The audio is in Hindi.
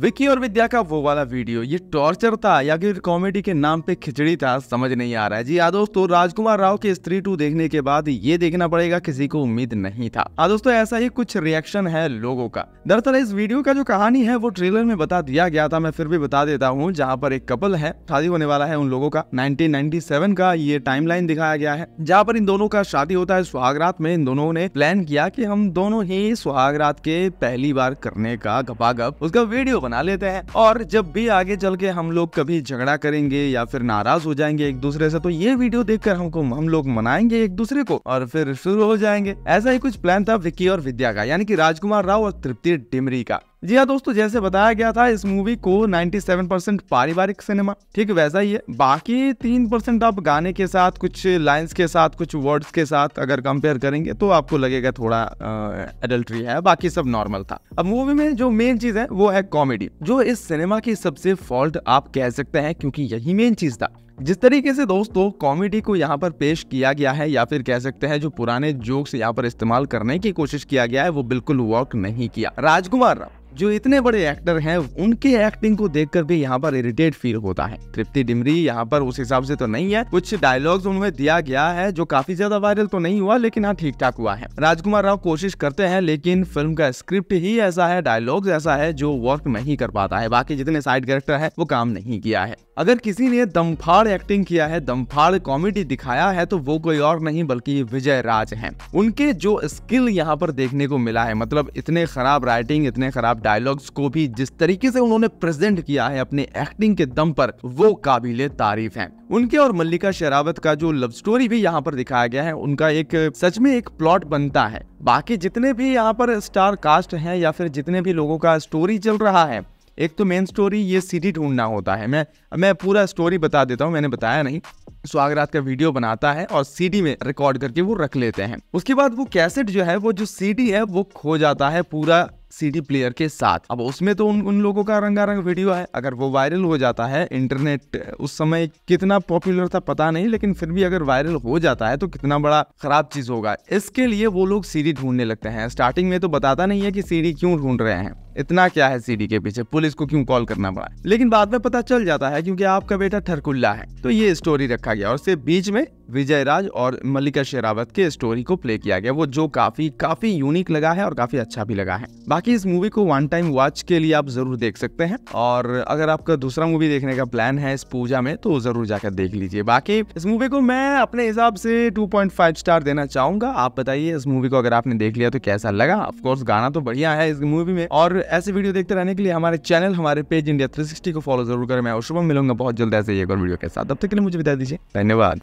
विकी और विद्या का वो वाला वीडियो ये टॉर्चर था या फिर कॉमेडी के नाम पे खिचड़ी था समझ नहीं आ रहा है जी आ हाँ दोस्तों राजकुमार राव के स्त्री टू देखने के बाद ये देखना पड़ेगा किसी को उम्मीद नहीं था आ हाँ दोस्तों ऐसा ही कुछ रिएक्शन है लोगों का दरअसल इस वीडियो का जो कहानी है वो ट्रेलर में बता दिया गया था मैं फिर भी बता देता हूँ जहाँ पर एक कपल है शादी होने वाला है उन लोगों का नाइनटीन का ये टाइम दिखाया गया है जहाँ पर इन दोनों का शादी होता है सुहागरात में इन दोनों ने प्लान किया की हम दोनों ही सुहागरात के पहली बार करने का गपागप उसका वीडियो बना लेते हैं और जब भी आगे चल के हम लोग कभी झगड़ा करेंगे या फिर नाराज हो जाएंगे एक दूसरे से तो ये वीडियो देखकर हमको हम लोग मनाएंगे एक दूसरे को और फिर शुरू हो जाएंगे ऐसा ही कुछ प्लान था विक्की और विद्या का यानी कि राजकुमार राव और तृप्ति डिमरी का जी हाँ दोस्तों जैसे बताया गया था इस मूवी को 97 परसेंट पारिवारिक सिनेमा ठीक वैसा ही है बाकी तीन परसेंट आप गाने के साथ कुछ लाइंस के साथ कुछ वर्ड्स के साथ अगर कंपेयर करेंगे तो आपको लगेगा थोड़ा एडल्ट्री है बाकी सब नॉर्मल था अब मूवी में जो मेन चीज है वो है कॉमेडी जो इस सिनेमा की सबसे फॉल्ट आप कह सकते हैं क्योंकि यही मेन चीज था जिस तरीके से दोस्तों कॉमेडी को यहाँ पर पेश किया गया है या फिर कह सकते हैं जो पुराने जोक्स यहाँ पर इस्तेमाल करने की कोशिश किया गया है वो बिल्कुल वर्क नहीं किया राजकुमार राव जो इतने बड़े एक्टर हैं उनके एक्टिंग को देखकर भी यहाँ पर इरिटेट फील होता है तृप्ति डिमरी यहाँ पर उस हिसाब से तो नहीं है कुछ डायलॉग्स उन्हें दिया गया है जो काफी ज्यादा वायरल तो नहीं हुआ लेकिन हाँ ठीक ठाक हुआ है राजकुमार राव कोशिश करते हैं लेकिन फिल्म का स्क्रिप्ट ही ऐसा है डायलॉग्स ऐसा है जो वर्क नहीं कर पाता है बाकी जितने साइड कैरेक्टर है वो काम नहीं किया है अगर किसी ने दमफाड़ एक्टिंग किया है दमफाड़ कॉमेडी दिखाया है तो वो कोई और नहीं बल्कि विजय राज हैं उनके जो स्किल यहाँ पर देखने को मिला है मतलब इतने खराब राइटिंग इतने खराब डायलॉग्स को भी जिस तरीके से उन्होंने प्रेजेंट किया है अपने एक्टिंग के दम पर वो काबिल तारीफ है उनके और मल्लिका शेरावत का जो लव स्टोरी भी यहाँ पर दिखाया गया है उनका एक सच में एक प्लॉट बनता है बाकी जितने भी यहाँ पर स्टार कास्ट है या फिर जितने भी लोगों का स्टोरी चल रहा है एक तो मेन स्टोरी ये सीढ़ी ढूंढना होता है मैं मैं पूरा स्टोरी बता देता हूँ मैंने बताया नहीं स्वागरात का वीडियो बनाता है और सीडी में रिकॉर्ड करके वो रख लेते हैं उसके बाद वो कैसेट जो है वो जो सीडी है वो खो जाता है पूरा सीडी प्लेयर के साथ अब उसमें तो उन उन लोगों का रंगारंग वीडियो है अगर वो वायरल हो जाता है इंटरनेट उस समय कितना पॉपुलर था पता नहीं लेकिन फिर भी अगर वायरल हो जाता है तो कितना बड़ा खराब चीज होगा इसके लिए वो लोग सीडी ढूंढने लगते हैं स्टार्टिंग में तो बताता नहीं है कि सीडी क्यों ढूंढ रहे हैं इतना क्या है सीडी के पीछे पुलिस को क्यों कॉल करना पड़ा लेकिन बाद में पता चल जाता है क्योंकि आपका बेटा ठरकुल्ला है तो ये स्टोरी रखा गया और सिर्फ बीच में विजय राज और मल्लिका शेरावत के स्टोरी को प्ले किया गया वो जो काफी काफी यूनिक लगा है और काफी अच्छा भी लगा है बाकी इस मूवी को वन टाइम वॉच के लिए आप जरूर देख सकते हैं और अगर आपका दूसरा मूवी देखने का प्लान है इस पूजा में तो जरूर जाकर देख लीजिए बाकी इस मूवी को मैं अपने हिसाब से टू स्टार देना चाहूंगा आप बताइए इस मूवी को अगर आपने देख लिया तो कैसा लगा ऑफकोर्स गाना तो बढ़िया है इस मूवी में और ऐसे वीडियो देखते रहने के लिए हमारे चैनल हमारे पेज इंडिया थ्री को फॉलो जरूर करें मैं और शुभम मिलूंगा बहुत जल्द ऐसे एक और वीडियो के साथ तब तक के लिए मुझे बता दीजिए धन्यवाद